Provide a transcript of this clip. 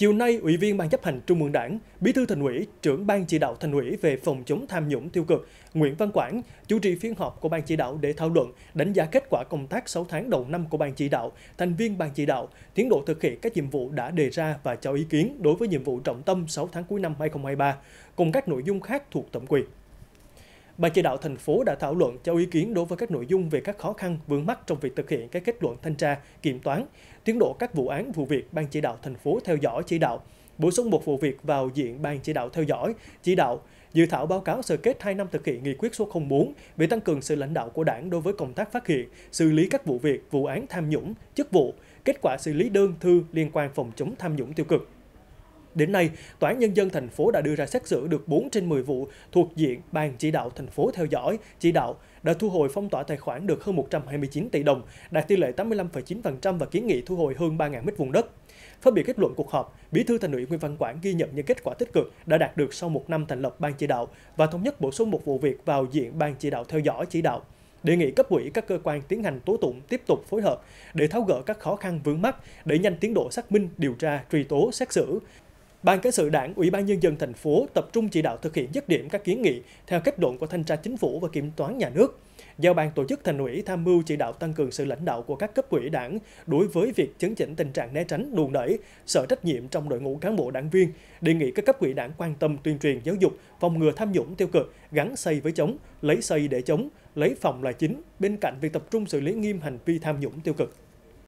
Chiều nay, Ủy viên Ban chấp hành Trung ương Đảng, Bí thư Thành ủy, trưởng Ban chỉ đạo Thành ủy về phòng chống tham nhũng tiêu cực Nguyễn Văn Quảng chủ trì phiên họp của Ban chỉ đạo để thảo luận, đánh giá kết quả công tác 6 tháng đầu năm của Ban chỉ đạo, thành viên Ban chỉ đạo, tiến độ thực hiện các nhiệm vụ đã đề ra và cho ý kiến đối với nhiệm vụ trọng tâm 6 tháng cuối năm 2023, cùng các nội dung khác thuộc thẩm quyền. Ban chỉ đạo thành phố đã thảo luận cho ý kiến đối với các nội dung về các khó khăn vướng mắt trong việc thực hiện các kết luận thanh tra, kiểm toán, tiến độ các vụ án vụ việc ban chỉ đạo thành phố theo dõi chỉ đạo, bổ sung một vụ việc vào diện ban chỉ đạo theo dõi, chỉ đạo, dự thảo báo cáo sơ kết 2 năm thực hiện nghị quyết số 04 về tăng cường sự lãnh đạo của Đảng đối với công tác phát hiện, xử lý các vụ việc, vụ án tham nhũng, chức vụ, kết quả xử lý đơn thư liên quan phòng chống tham nhũng tiêu cực. Đến nay, Tòa án Nhân dân thành phố đã đưa ra xét xử được 4 trên 10 vụ thuộc diện Ban chỉ đạo thành phố theo dõi, chỉ đạo đã thu hồi phong tỏa tài khoản được hơn 129 tỷ đồng, đạt tỷ lệ 85,9% và kiến nghị thu hồi hơn 3.000 mét vuông đất. Phát biểu kết luận cuộc họp, Bí thư Thành ủy Nguyễn Văn Quảng ghi nhận những kết quả tích cực đã đạt được sau một năm thành lập ban chỉ đạo và thống nhất bổ sung một vụ việc vào diện ban chỉ đạo theo dõi chỉ đạo đề nghị cấp ủy các cơ quan tiến hành tố tụng tiếp tục phối hợp để tháo gỡ các khó khăn vướng mắt, để nhanh tiến độ xác minh, điều tra, truy tố, xét xử, Ban cán sự Đảng, Ủy ban nhân dân thành phố tập trung chỉ đạo thực hiện dứt điểm các kiến nghị theo kết luận của thanh tra chính phủ và kiểm toán nhà nước. Giao ban tổ chức thành ủy tham mưu chỉ đạo tăng cường sự lãnh đạo của các cấp ủy đảng đối với việc chấn chỉnh tình trạng né tránh, đùn đẩy, sợ trách nhiệm trong đội ngũ cán bộ đảng viên, đề nghị các cấp ủy đảng quan tâm tuyên truyền giáo dục, phòng ngừa tham nhũng tiêu cực, gắn xây với chống, lấy xây để chống, lấy phòng là chính, bên cạnh việc tập trung xử lý nghiêm hành vi tham nhũng tiêu cực.